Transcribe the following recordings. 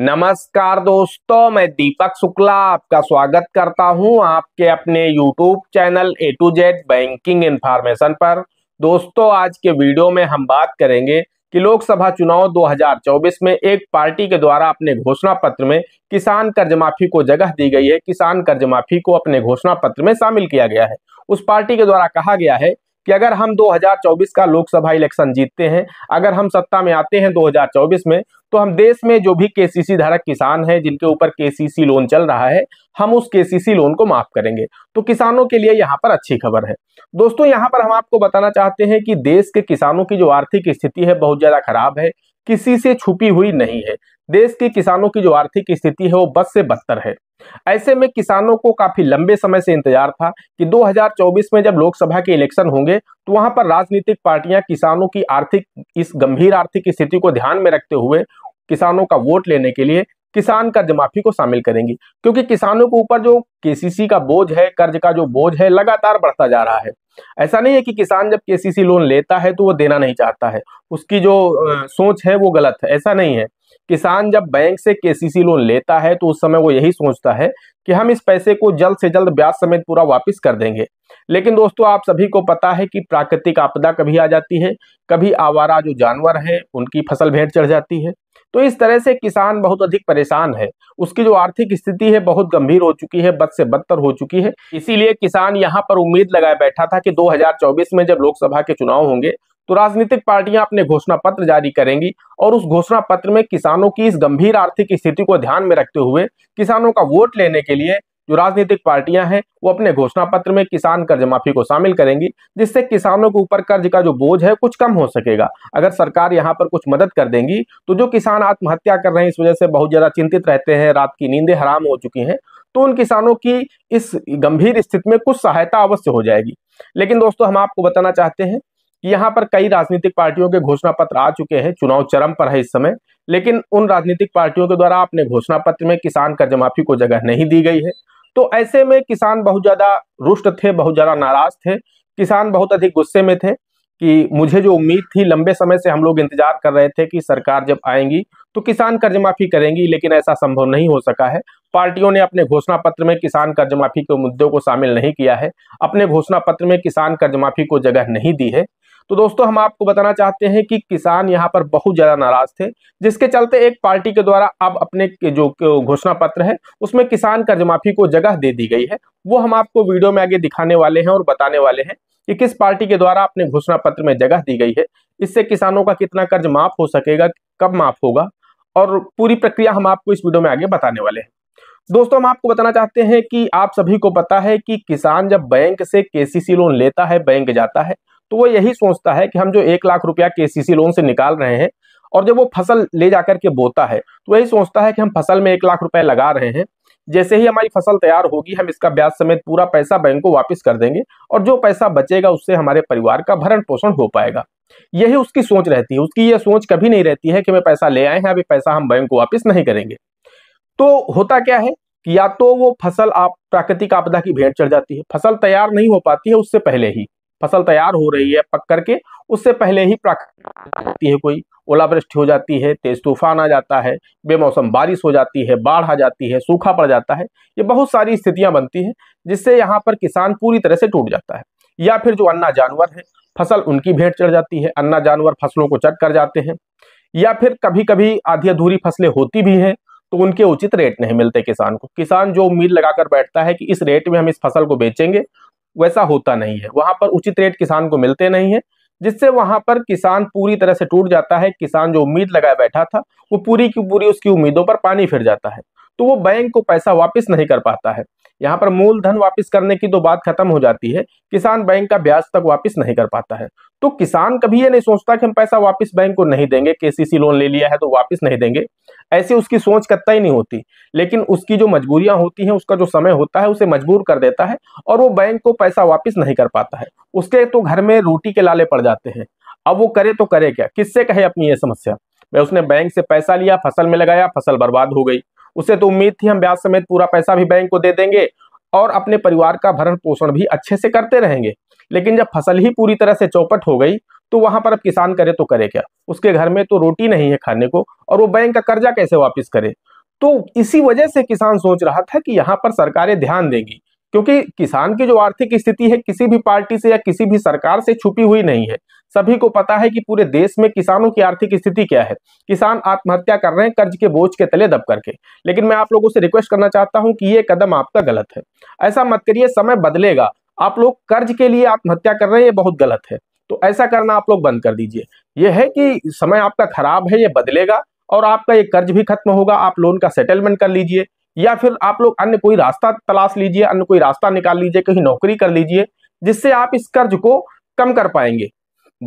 नमस्कार दोस्तों मैं दीपक शुक्ला आपका स्वागत करता हूं आपके अपने YouTube channel A to Z banking information पर दोस्तों आज के वीडियो में हम बात करेंगे कि लोकसभा चुनाव 2024 में एक पार्टी के द्वारा अपने घोषणा पत्र में किसान कर्ज माफी को जगह दी गई है किसान कर्ज माफी को अपने घोषणा पत्र में शामिल किया गया है उस पार्टी के द्वारा कहा गया है कि अगर हम 2024 का लोकसभा इलेक्शन जीतते हैं अगर हम सत्ता में आते हैं 2024 में तो हम देश में जो भी केसीसी धारक किसान हैं जिनके ऊपर केसीसी लोन चल रहा है हम उस केसीसी लोन को माफ करेंगे तो किसानों के लिए यहाँ पर अच्छी खबर है दोस्तों यहाँ पर हम आपको बताना चाहते हैं कि देश के किसानों की जो आर्थिक स्थिति है बहुत ज्यादा खराब है किसी से छुपी हुई नहीं है देश के किसानों की जो आर्थिक स्थिति है वो बस से बदतर है ऐसे में किसानों को काफी लंबे समय से इंतजार था कि 2024 में जब लोकसभा के इलेक्शन होंगे तो वहां पर राजनीतिक पार्टियां किसानों की आर्थिक इस गंभीर आर्थिक स्थिति को ध्यान में रखते हुए किसानों का वोट लेने के लिए किसान कर्ज माफी को शामिल करेंगी क्योंकि किसानों के ऊपर जो केसीसी का बोझ है कर्ज का जो बोझ है लगातार बढ़ता जा रहा है ऐसा नहीं है कि किसान जब केसीसी लोन लेता है तो वो देना नहीं चाहता है उसकी जो सोच है वो गलत है ऐसा नहीं है किसान जब बैंक से केसीसी लोन लेता है तो उस समय वो यही सोचता है कि हम इस पैसे को जल्द से जल्द ब्याज समेत पूरा वापस कर देंगे लेकिन दोस्तों आप सभी को पता है कि प्राकृतिक आपदा कभी आ जाती है कभी आवारा जो जानवर है उनकी फसल भेंट चढ़ जाती है तो इस तरह से किसान बहुत अधिक परेशान है उसकी जो आर्थिक स्थिति है बहुत गंभीर हो चुकी है बद से बदतर हो चुकी है इसीलिए किसान यहाँ पर उम्मीद लगाए बैठा था कि 2024 में जब लोकसभा के चुनाव होंगे तो राजनीतिक पार्टियां अपने घोषणा पत्र जारी करेंगी और उस घोषणा पत्र में किसानों की इस गंभीर आर्थिक स्थिति को ध्यान में रखते हुए किसानों का वोट लेने के लिए जो राजनीतिक पार्टियां हैं वो अपने घोषणा पत्र में किसान कर्ज माफी को शामिल करेंगी जिससे किसानों के ऊपर कर्ज का जो बोझ है कुछ कम हो सकेगा अगर सरकार यहाँ पर कुछ मदद कर देंगी तो जो किसान आत्महत्या कर रहे हैं इस वजह से बहुत ज़्यादा चिंतित रहते हैं रात की नींदें हराम हो चुकी हैं तो उन किसानों की इस गंभीर स्थिति में कुछ सहायता अवश्य हो जाएगी लेकिन दोस्तों हम आपको बताना चाहते हैं यहाँ पर कई राजनीतिक पार्टियों के घोषणा पत्र आ चुके हैं चुनाव चरम पर है इस समय लेकिन उन राजनीतिक पार्टियों के द्वारा अपने घोषणा पत्र में किसान कर्ज माफी को जगह नहीं दी गई है तो ऐसे में किसान बहुत ज्यादा रुष्ट थे बहुत ज्यादा नाराज थे किसान बहुत अधिक गुस्से में थे कि मुझे जो उम्मीद थी लंबे समय से हम लोग इंतजार कर रहे थे कि सरकार जब आएंगी तो किसान कर्ज माफी करेंगी लेकिन ऐसा संभव नहीं हो सका है पार्टियों ने अपने घोषणा पत्र में किसान कर्ज माफी के मुद्दों को शामिल नहीं किया है अपने घोषणा पत्र में किसान कर्ज माफी को जगह नहीं दी है तो दोस्तों हम आपको बताना चाहते हैं कि किसान यहाँ पर बहुत ज़्यादा नाराज थे जिसके चलते एक पार्टी के द्वारा अब अपने जो घोषणा पत्र है उसमें किसान कर्ज माफी को जगह दे दी गई है वो हम आपको वीडियो में आगे दिखाने वाले हैं और बताने वाले हैं कि किस पार्टी के द्वारा अपने घोषणा पत्र में जगह दी गई है इससे किसानों का कितना कर्ज माफ हो सकेगा कब माफ होगा और पूरी प्रक्रिया हम आपको इस वीडियो में आगे बताने वाले हैं दोस्तों हम आपको बताना चाहते हैं कि आप सभी को पता है कि किसान जब बैंक से केसीसी लोन लेता है बैंक जाता है तो वो यही सोचता है कि हम जो एक लाख रुपया केसीसी लोन से निकाल रहे हैं और जब वो फसल ले जाकर के बोता है तो वही सोचता है कि हम फसल में एक लाख रुपए लगा रहे हैं जैसे ही हमारी फसल तैयार होगी हम इसका ब्याज समेत पूरा पैसा बैंक को वापस कर देंगे और जो पैसा बचेगा उससे हमारे परिवार का भरण पोषण हो पाएगा यही उसकी सोच रहती है उसकी यह सोच कभी नहीं रहती है कि हमें पैसा ले आए हैं अभी पैसा हम बैंक को वापस नहीं करेंगे तो होता क्या है कि या तो वो फसल आप प्राकृतिक आपदा की भेंट चढ़ जाती है फसल तैयार नहीं हो पाती है उससे पहले ही फसल तैयार हो रही है पक करके उससे पहले ही प्राकृतिक है कोई ओलावृष्टि हो जाती है तेज तूफान आ जाता है बेमौसम बारिश हो जाती है बाढ़ आ जाती है सूखा पड़ जाता है ये बहुत सारी स्थितियां बनती हैं जिससे यहाँ पर किसान पूरी तरह से टूट जाता है या फिर जो अन्ना जानवर है फसल उनकी भेंट चढ़ जाती है अन्ना जानवर फसलों को चट कर जाते हैं या फिर कभी कभी आधी अधूरी फसलें होती भी हैं तो उनके उचित रेट नहीं मिलते किसान को किसान जो उम्मीद लगाकर बैठता है कि इस रेट में हम इस फसल को बेचेंगे वैसा होता नहीं है वहां पर उचित रेट किसान को मिलते नहीं है जिससे वहां पर किसान पूरी तरह से टूट जाता है किसान जो उम्मीद लगाए बैठा था वो पूरी की पूरी उसकी उम्मीदों पर पानी फिर जाता है तो वो बैंक को पैसा वापस नहीं कर पाता है यहाँ पर मूलधन वापस करने की तो बात खत्म हो जाती है किसान बैंक का ब्याज तक वापस नहीं कर पाता है तो किसान कभी ये नहीं सोचता कि हम पैसा वापस बैंक को नहीं देंगे केसीसी लोन ले लिया है तो वापस नहीं देंगे ऐसी उसकी सोच ही नहीं होती लेकिन उसकी जो मजबूरियां होती हैं उसका जो समय होता है उसे मजबूर कर देता है और वो बैंक को पैसा वापस नहीं कर पाता है उसके तो घर में रोटी के लाले पड़ जाते हैं अब वो करे तो करे क्या किससे कहे अपनी ये समस्या भाई उसने बैंक से पैसा लिया फसल में लगाया फसल बर्बाद हो गई उसे तो उम्मीद थी हम ब्याज समेत पूरा पैसा भी बैंक को दे देंगे और अपने परिवार का भरण पोषण भी अच्छे से करते रहेंगे लेकिन जब फसल ही पूरी तरह से चौपट हो गई तो वहां पर अब किसान करे तो करे क्या उसके घर में तो रोटी नहीं है खाने को और वो बैंक का कर्जा कैसे वापिस करे तो इसी वजह से किसान सोच रहा था कि यहाँ पर सरकारें ध्यान देंगी क्योंकि किसान की जो आर्थिक स्थिति है किसी भी पार्टी से या किसी भी सरकार से छुपी हुई नहीं है सभी को पता है कि पूरे देश में किसानों की आर्थिक स्थिति क्या है किसान आत्महत्या कर रहे हैं कर्ज के बोझ के तले दब करके लेकिन मैं आप लोगों से रिक्वेस्ट करना चाहता हूं कि ये कदम आपका गलत है ऐसा मत करिए समय बदलेगा आप लोग कर्ज के लिए आत्महत्या कर रहे हैं ये बहुत गलत है तो ऐसा करना आप लोग बंद कर दीजिए यह है कि समय आपका खराब है यह बदलेगा और आपका ये कर्ज भी खत्म होगा आप लोन का सेटलमेंट कर लीजिए या फिर आप लोग अन्य कोई रास्ता तलाश लीजिए अन्य कोई रास्ता निकाल लीजिए कहीं नौकरी कर लीजिए जिससे आप इस कर्ज को कम कर पाएंगे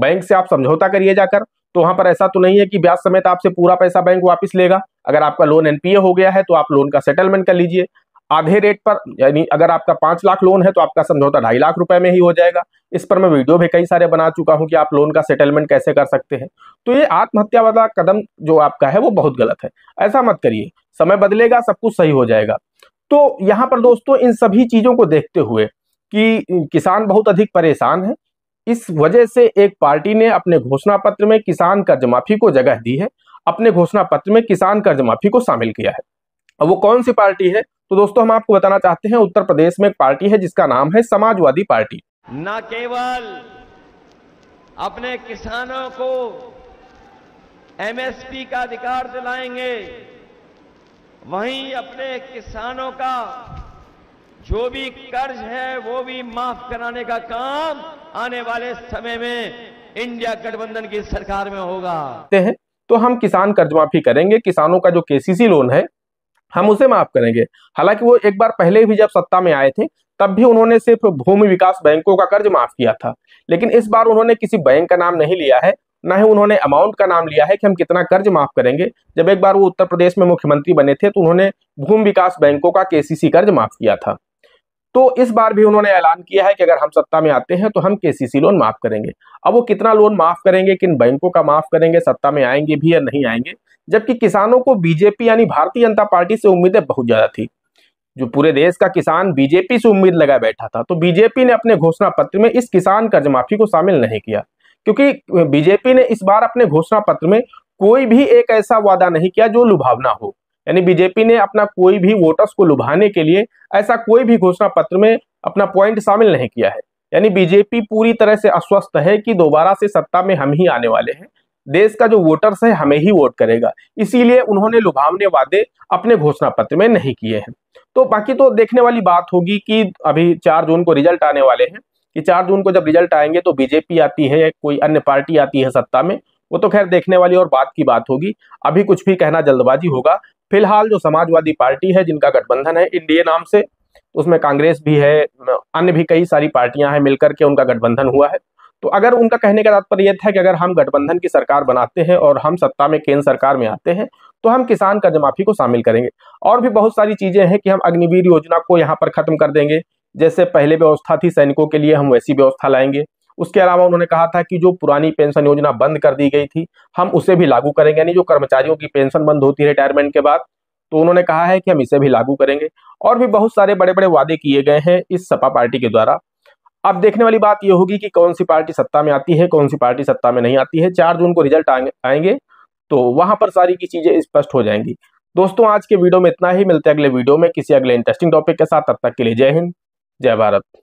बैंक से आप समझौता करिए जाकर तो वहां पर ऐसा तो नहीं है कि ब्याज समेत आपसे पूरा पैसा बैंक वापस लेगा अगर आपका लोन एनपीए हो गया है तो आप लोन का सेटलमेंट कर लीजिए आधे रेट पर यानी अगर आपका पांच लाख लोन है तो आपका समझौता ढाई लाख रुपए में ही हो जाएगा इस पर मैं वीडियो भी कई सारे बना चुका हूं कि आप लोन का सेटलमेंट कैसे कर सकते हैं तो ये आत्महत्या वाला कदम जो आपका है वो बहुत गलत है ऐसा मत करिए समय बदलेगा सब कुछ सही हो जाएगा तो यहाँ पर दोस्तों इन सभी चीज़ों को देखते हुए कि किसान बहुत अधिक परेशान है इस वजह से एक पार्टी ने अपने घोषणा पत्र में किसान कर्ज माफी को जगह दी है अपने घोषणा पत्र में किसान कर्ज माफी को शामिल किया है अब वो कौन सी पार्टी है तो दोस्तों हम आपको बताना चाहते हैं उत्तर प्रदेश में एक पार्टी है जिसका नाम है समाजवादी पार्टी न केवल अपने किसानों को एमएसपी का अधिकार दिलाएंगे वहीं अपने किसानों का जो भी कर्ज है वो भी माफ कराने का काम आने वाले समय में इंडिया गठबंधन की सरकार में होगा तो हम किसान कर्ज माफी करेंगे किसानों का जो केसीसी लोन है हम उसे माफ करेंगे हालांकि वो एक बार पहले भी जब सत्ता में आए थे तब भी उन्होंने सिर्फ भूमि विकास बैंकों का कर्ज माफ किया था लेकिन इस बार उन्होंने किसी बैंक का नाम नहीं लिया है ना ही उन्होंने अमाउंट का नाम लिया है कि हम कितना कर्ज माफ करेंगे जब एक बार वो उत्तर प्रदेश में मुख्यमंत्री बने थे तो उन्होंने भूमि विकास बैंकों का केसीसी कर्ज माफ किया था तो इस बार भी उन्होंने ऐलान किया है कि अगर हम सत्ता में आते हैं तो हम केसीसी लोन माफ करेंगे अब वो कितना लोन माफ करेंगे किन बैंकों का माफ करेंगे सत्ता में आएंगे भी या नहीं आएंगे जबकि किसानों को बीजेपी यानी भारतीय जनता पार्टी से उम्मीदें बहुत ज़्यादा थी जो पूरे देश का किसान बीजेपी से उम्मीद लगा बैठा था तो बीजेपी ने अपने घोषणा पत्र में इस किसान कर्ज माफी को शामिल नहीं किया क्योंकि बीजेपी ने इस बार अपने घोषणा पत्र में कोई भी एक ऐसा वादा नहीं किया जो लुभावना हो यानी बीजेपी ने अपना कोई भी वोटर्स को लुभाने के लिए ऐसा कोई भी घोषणा पत्र में अपना पॉइंट शामिल नहीं किया है यानी बीजेपी पूरी तरह से अस्वस्थ है कि दोबारा से सत्ता में हम ही आने वाले हैं देश का जो वोटर्स है हमें ही वोट करेगा इसीलिए उन्होंने लुभावने वादे अपने घोषणा पत्र में नहीं किए हैं तो बाकी तो देखने वाली बात होगी कि अभी चार जून को रिजल्ट आने वाले हैं कि चार जून को जब रिजल्ट आएंगे तो बीजेपी आती है या कोई अन्य पार्टी आती है सत्ता में वो तो खैर देखने वाली और बात की बात होगी अभी कुछ भी कहना जल्दबाजी होगा फिलहाल जो समाजवादी पार्टी है जिनका गठबंधन है इंडिया नाम से उसमें कांग्रेस भी है अन्य भी कई सारी पार्टियां हैं मिलकर के उनका गठबंधन हुआ है तो अगर उनका कहने का तात्पर्य यह था कि अगर हम गठबंधन की सरकार बनाते हैं और हम सत्ता में केंद्र सरकार में आते हैं तो हम किसान कर्ज माफी को शामिल करेंगे और भी बहुत सारी चीजें हैं कि हम अग्निवीर योजना को यहाँ पर खत्म कर देंगे जैसे पहले व्यवस्था थी सैनिकों के लिए हम वैसी व्यवस्था लाएंगे उसके अलावा उन्होंने कहा था कि जो पुरानी पेंशन योजना बंद कर दी गई थी हम उसे भी लागू करेंगे यानी जो कर्मचारियों की पेंशन बंद होती है रिटायरमेंट के बाद तो उन्होंने कहा है कि हम इसे भी लागू करेंगे और भी बहुत सारे बड़े बड़े वादे किए गए हैं इस सपा पार्टी के द्वारा अब देखने वाली बात यह होगी कि कौन सी पार्टी सत्ता में आती है कौन सी पार्टी सत्ता में नहीं आती है चार जून को रिजल्ट आएंगे तो वहां पर सारी की चीजें स्पष्ट हो जाएंगी दोस्तों आज के वीडियो में इतना ही मिलते हैं अगले वीडियो में किसी अगले इंटरेस्टिंग टॉपिक के साथ तब तक के लिए जय हिंद जय भारत